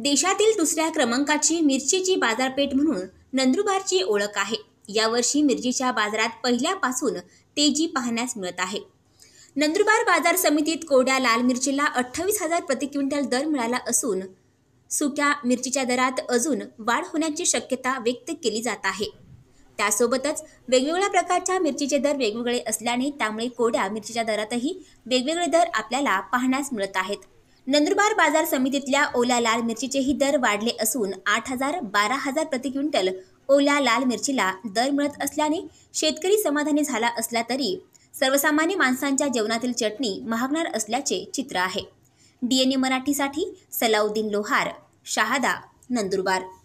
देशातील दुसऱ्या क्रमांकाची मिरचीची बाजारपेठ म्हणून नंदुरबारची ओळख आहे यावर्षी मिरचीच्या बाजारात पहिल्यापासून तेजी पाहण्यास मिळत आहे नंदुरबार बाजार समितीत कोरड्या लाल मिरचीला अठ्ठावीस हजार प्रति क्विंटल दर मिळाला असून सुक्या मिरचीच्या दरात अजून वाढ होण्याची शक्यता व्यक्त केली जात आहे त्यासोबतच वेगवेगळ्या प्रकारच्या मिरचीचे दर वेगवेगळे असल्याने त्यामुळे कोड्या मिरचीच्या दरातही वेगवेगळे दर आपल्याला पाहण्यास मिळत आहेत नंदुरबार बाजार समितीतल्या ओला लाल मिरचीचेही दर वाढले असून आठ हजार बारा हजार प्रति क्विंटल ओला लाल मिरचीला दर मिळत असल्याने शेतकरी समाधानी झाला असला तरी सर्वसामान्य माणसांच्या जेवणातील चटणी महागणार असल्याचे चित्र आहे ए मराठीसाठी सलाउद्दीन लोहार शहादा नंदुरबार